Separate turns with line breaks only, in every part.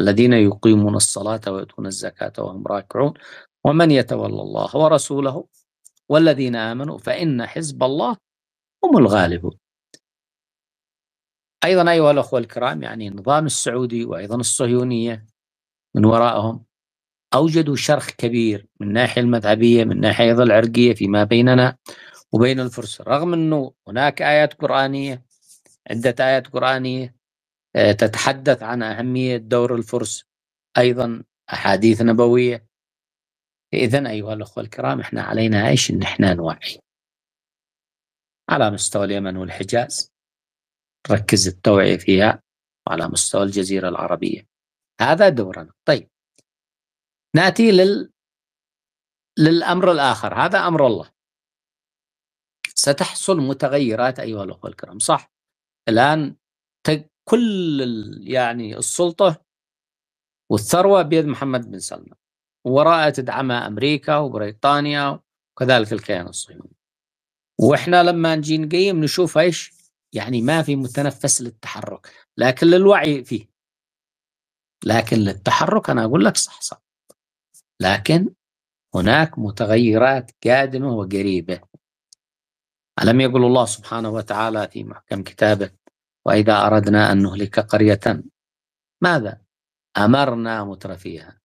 الذين يقيمون الصلاة ويؤتون الزكاة وهم راكعون ومن يتولى الله ورسوله والذين آمنوا فإن حزب الله هم الغالبون أيضا أيها الأخوة الكرام يعني النظام السعودي وأيضا الصهيونية من وراءهم أوجدوا شرخ كبير من الناحية المذهبية من ناحية أيضا العرقية فيما بيننا وبين الفرس رغم أنه هناك آيات قرآنية عدة آيات قرآنية آه، تتحدث عن أهمية دور الفرس أيضا أحاديث نبوية إذا أيها الأخوة الكرام إحنا علينا إيش إن إحنا نوعي على مستوى اليمن والحجاز ركز التوعية فيها وعلى مستوى الجزيرة العربية هذا دورنا طيب نأتي لل... للأمر الآخر هذا أمر الله ستحصل متغيرات أيها الأخوة الكرام صح الآن كل يعني السلطة والثروة بيد محمد بن سلمان وراءه تدعمها أمريكا وبريطانيا وكذلك الكيان الصهيوني وإحنا لما نجي نقيم نشوف إيش يعني ما في متنفس للتحرك لكن للوعي فيه لكن للتحرك أنا أقول لك صح صح لكن هناك متغيرات قادمة وقريبة ألم يقل الله سبحانه وتعالى في محكم كتابه وإذا أردنا أن نهلك قرية ماذا؟ أمرنا مترفيها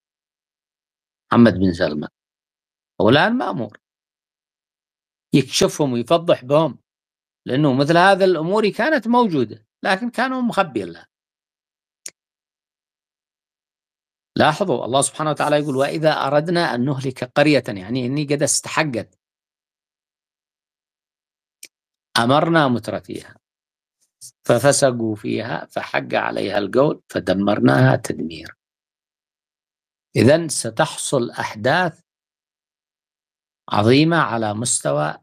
محمد بن سلمان هو الآن مأمور يكشفهم ويفضح بهم لأنه مثل هذه الأمور كانت موجودة لكن كانوا مخبين لها لاحظوا الله سبحانه وتعالى يقول وإذا أردنا أن نهلك قرية يعني إني قد استحقت أمرنا مترفيها ففسقوا فيها فحق عليها القول فدمرناها تدمير إذا ستحصل أحداث عظيمة على مستوى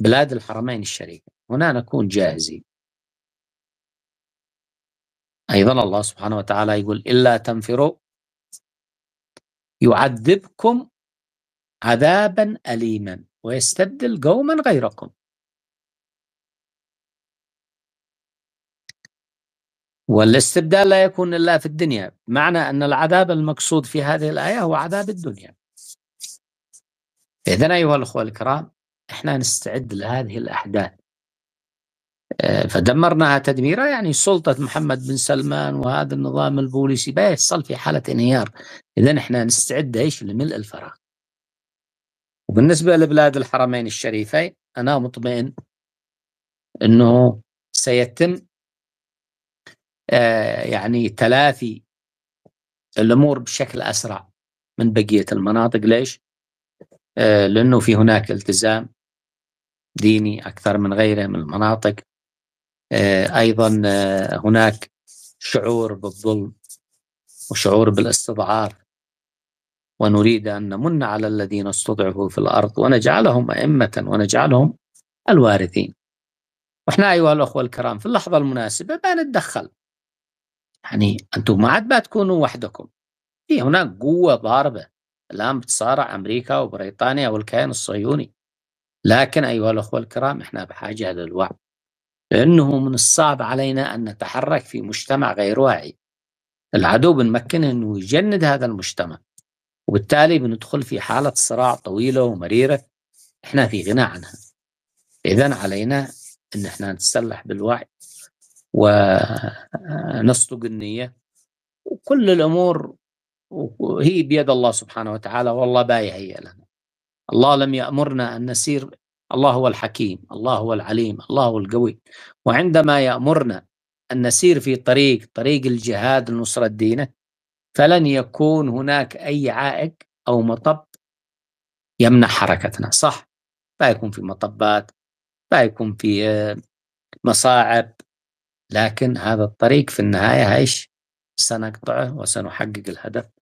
بلاد الحرمين الشريف هنا نكون جاهزين أيضا الله سبحانه وتعالى يقول إلا تنفروا يعذبكم عذابا أليما ويستبدل قوما غيركم والاستبدال لا يكون إلا في الدنيا معنى أن العذاب المقصود في هذه الآية هو عذاب الدنيا إذن أيها الأخوة الكرام إحنا نستعد لهذه الأحداث آه، فدمرناها تدميرا يعني سلطة محمد بن سلمان وهذا النظام البوليسي بيحصل في حالة انهيار إذا إحنا نستعد إيش لملء الفراغ وبالنسبة لبلاد الحرمين الشريفين أنا مطمئن أنه سيتم آه، يعني تلافي الامور بشكل اسرع من بقيه المناطق ليش؟ آه، لانه في هناك التزام ديني اكثر من غيره من المناطق آه، ايضا هناك شعور بالظلم وشعور بالاستضعاف ونريد ان نمن على الذين استضعفوا في الارض ونجعلهم ائمه ونجعلهم الوارثين. واحنا ايها الاخوه الكرام في اللحظه المناسبه ما نتدخل يعني أنتم ما عاد تكونوا وحدكم في هناك قوة ضاربة الآن بتصارع أمريكا وبريطانيا والكيان الصهيوني لكن أيها الأخوة الكرام إحنا بحاجة للوعي لأنه من الصعب علينا أن نتحرك في مجتمع غير واعي العدو بنمكنه أنه يجند هذا المجتمع وبالتالي بندخل في حالة صراع طويلة ومريرة إحنا في غنى عنها إذا علينا أن إحنا نتسلح بالوعي و نصدق النية وكل الأمور هي بيد الله سبحانه وتعالى والله هي لنا الله لم يأمرنا أن نسير الله هو الحكيم الله هو العليم الله هو القوي وعندما يأمرنا أن نسير في طريق طريق الجهاد لنصرة دينه فلن يكون هناك أي عائق أو مطب يمنع حركتنا صح لا يكون في مطبات لا يكون في آه، مصاعب لكن هذا الطريق في النهاية هايش سنقطعه وسنحقق الهدف